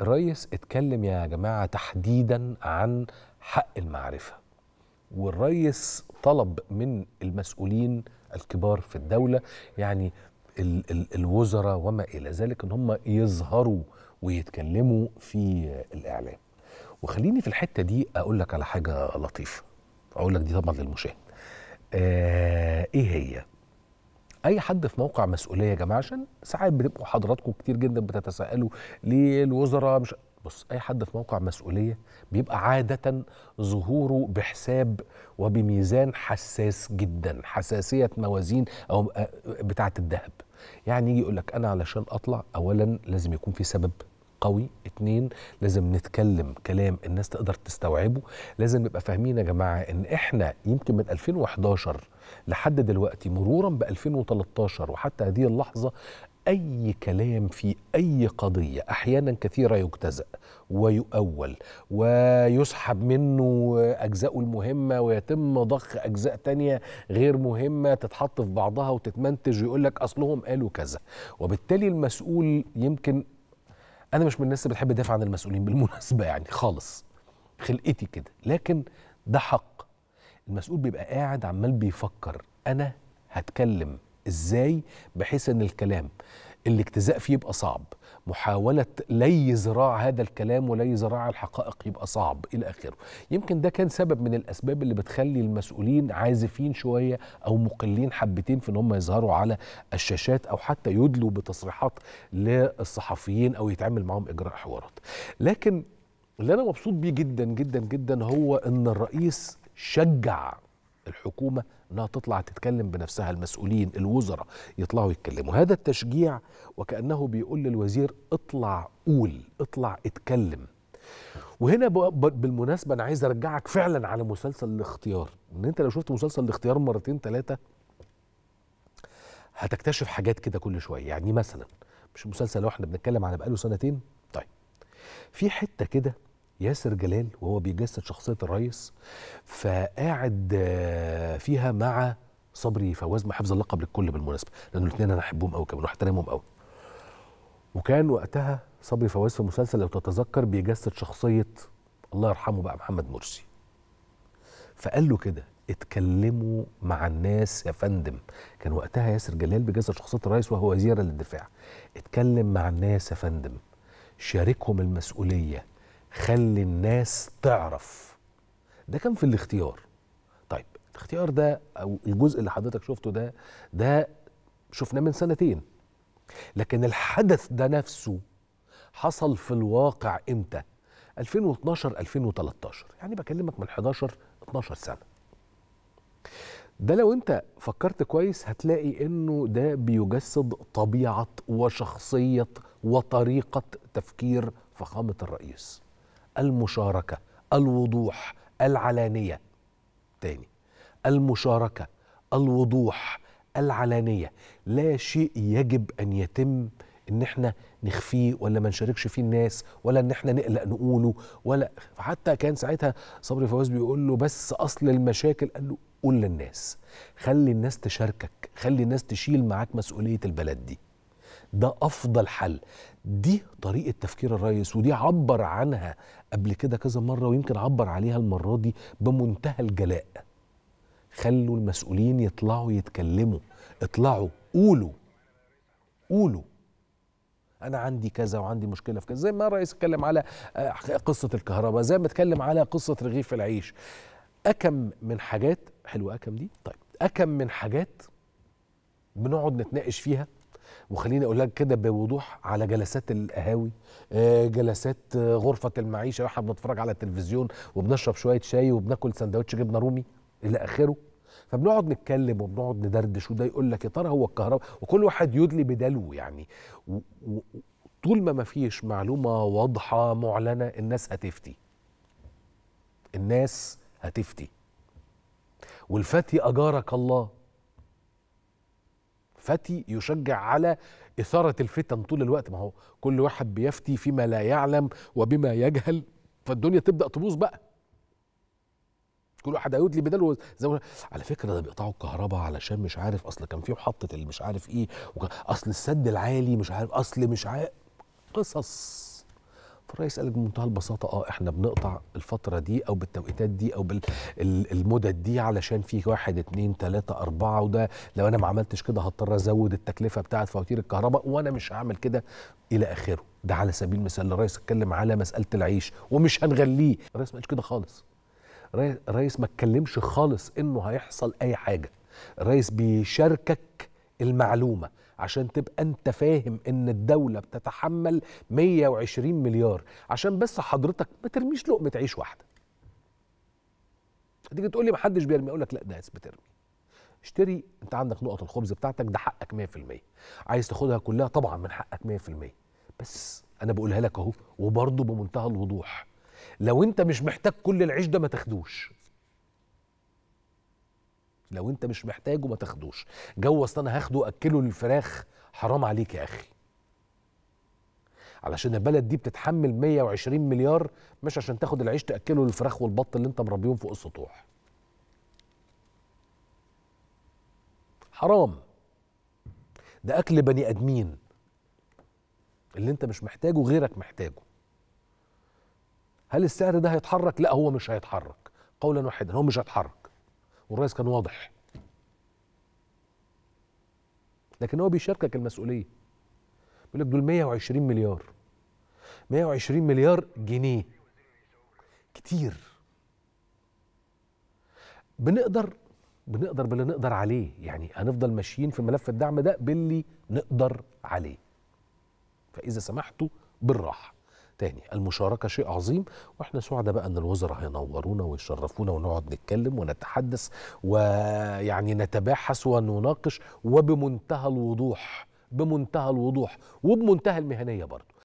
الريس اتكلم يا جماعه تحديدا عن حق المعرفه والريس طلب من المسؤولين الكبار في الدوله يعني ال ال الوزراء وما الى ذلك ان هم يظهروا ويتكلموا في الاعلام وخليني في الحته دي اقول لك على حاجه لطيفه اقول لك دي طبعا للمشاهد آه ايه هي اي حد في موقع مسؤوليه يا جماعه عشان ساعات بتبقوا حضراتكم كتير جدا بتتساءلوا ليه الوزراء مش بص اي حد في موقع مسؤوليه بيبقى عاده ظهوره بحساب وبميزان حساس جدا حساسيه موازين او آه، بتاعه الذهب يعني يجي يقول لك انا علشان اطلع اولا لازم يكون في سبب قوي اتنين لازم نتكلم كلام الناس تقدر تستوعبه لازم نبقى فاهمين يا جماعه ان احنا يمكن من 2011 لحد دلوقتي مرورا ب 2013 وحتى هذه اللحظه اي كلام في اي قضيه احيانا كثيره يجتزأ ويؤول ويسحب منه اجزاؤه المهمه ويتم ضخ اجزاء تانية غير مهمه تتحط في بعضها وتتمنتج ويقول لك اصلهم قالوا كذا وبالتالي المسؤول يمكن انا مش من الناس اللي بتحب تدافع عن المسؤولين بالمناسبه يعني خالص خلقتي كده لكن ده حق المسؤول بيبقى قاعد عمال بيفكر انا هتكلم ازاي بحيث ان الكلام الاجتزاء فيه يبقى صعب محاولة لي زراع هذا الكلام ولي زراع الحقائق يبقى صعب إلى آخره يمكن ده كان سبب من الأسباب اللي بتخلي المسؤولين عازفين شوية أو مقلين حبتين في أن هم يظهروا على الشاشات أو حتى يدلوا بتصريحات للصحفيين أو يتعمل معهم إجراء حوارات لكن اللي أنا مبسوط بيه جدا جدا جدا هو أن الرئيس شجع الحكومه انها تطلع تتكلم بنفسها المسؤولين الوزراء يطلعوا يتكلموا هذا التشجيع وكانه بيقول للوزير اطلع قول اطلع اتكلم وهنا بالمناسبه انا عايز ارجعك فعلا على مسلسل الاختيار ان انت لو شفت مسلسل الاختيار مرتين ثلاثه هتكتشف حاجات كده كل شويه يعني مثلا مش مسلسل لو احنا بنتكلم على بقاله سنتين طيب في حته كده ياسر جلال وهو بيجسد شخصية الريس فقاعد آه، فيها مع صبري فواز مع حفظ اللقب للكل بالمناسبة لأن الاثنين أنا أحبهم قوي كمان وأحترمهم قوي وكان وقتها صبري فواز في المسلسل لو تتذكر بيجسد شخصية الله يرحمه بقى محمد مرسي فقال له كده اتكلموا مع الناس يا فندم كان وقتها ياسر جلال بيجسد شخصية الرئيس وهو وزير للدفاع اتكلم مع الناس يا فندم شاركهم المسؤولية خلي الناس تعرف ده كان في الاختيار طيب الاختيار ده او الجزء اللي حضرتك شفته ده ده شفناه من سنتين لكن الحدث ده نفسه حصل في الواقع امتى 2012 2013 يعني بكلمك من 11 12 سنه ده لو انت فكرت كويس هتلاقي انه ده بيجسد طبيعه وشخصيه وطريقه تفكير فخامه الرئيس المشاركه الوضوح العلانيه تاني المشاركه الوضوح العلانيه لا شيء يجب ان يتم ان احنا نخفيه ولا ما نشاركش فيه الناس ولا ان احنا نقلق نقوله ولا حتى كان ساعتها صبري فواز بيقول له بس اصل المشاكل قال له قول للناس خلي الناس تشاركك خلي الناس تشيل معاك مسؤوليه البلد دي ده افضل حل دي طريقه تفكير الريس ودي عبر عنها قبل كده كذا مره ويمكن عبر عليها المره دي بمنتهى الجلاء خلوا المسؤولين يطلعوا يتكلموا اطلعوا قولوا قولوا انا عندي كذا وعندي مشكله في كذا زي ما الرئيس اتكلم على آه، قصه الكهرباء زي ما اتكلم على قصه رغيف العيش اكم من حاجات حلوه اكم دي طيب اكم من حاجات بنقعد نتناقش فيها وخليني اقول لك كده بوضوح على جلسات القهاوي آه، جلسات غرفه المعيشه واحنا بنتفرج على التلفزيون وبنشرب شويه شاي وبناكل سندوتش جبنه رومي الى اخره فبنقعد نتكلم وبنقعد ندردش وده يقول لك يا ترى هو الكهرباء وكل واحد يدلي بدلو يعني طول ما فيش معلومه واضحه معلنه الناس هتفتي الناس هتفتي والفتي اجارك الله فتي يشجع على إثارة الفتن طول الوقت ما هو كل واحد بيفتي فيما لا يعلم وبما يجهل فالدنيا تبدأ تبوظ بقى كل واحد هيقول لي بداله زي على فكره ده بيقطعوا الكهرباء علشان مش عارف اصل كان في محطه اللي مش عارف ايه وكان اصل السد العالي مش عارف اصل مش عارف قصص فالرئيس قال بمنتهى البساطه اه احنا بنقطع الفتره دي او بالتوقيتات دي او بالمدد دي علشان في واحد اتنين تلاته اربعه وده لو انا ما عملتش كده هضطر ازود التكلفه بتاعه فواتير الكهرباء وانا مش هعمل كده الى اخره ده على سبيل المثال الرئيس اتكلم على مساله العيش ومش هنغليه الرئيس ما قالش كده خالص الرئيس ما اتكلمش خالص انه هيحصل اي حاجه الرئيس بيشاركك المعلومه عشان تبقى انت فاهم ان الدوله بتتحمل 120 مليار عشان بس حضرتك ما ترميش لقمه عيش واحده هتيجي تقول لي ما حدش بيرمي اقول لك لا ناس بترمي اشتري انت عندك نقط الخبز بتاعتك ده حقك 100% عايز تاخدها كلها طبعا من حقك 100% بس انا بقولها لك اهو وبرضه بمنتهى الوضوح لو انت مش محتاج كل العيش ده ما تاخدوش لو انت مش محتاجه ما تاخدوش جو اصل انا هاخده اكله للفراخ حرام عليك يا اخي علشان البلد دي بتتحمل 120 مليار مش عشان تاخد العيش تاكله للفراخ والبط اللي انت مربيهم فوق السطوح حرام ده اكل بني ادمين اللي انت مش محتاجه غيرك محتاجه هل السعر ده هيتحرك لا هو مش هيتحرك قولا واحدا هو مش هيتحرك والرئيس كان واضح لكن هو بيشاركك المسؤوليه بيقول لك دول 120 مليار 120 مليار جنيه كتير بنقدر بنقدر باللي نقدر عليه يعني هنفضل ماشيين في ملف الدعم ده باللي نقدر عليه فاذا سمحتوا بالراحه تاني المشاركة شيء عظيم واحنا سعداء بقى ان الوزراء هينورونا ويشرفونا ونقعد نتكلم ونتحدث ويعني نتباحث ونناقش وبمنتهى الوضوح بمنتهى الوضوح وبمنتهى المهنية برضه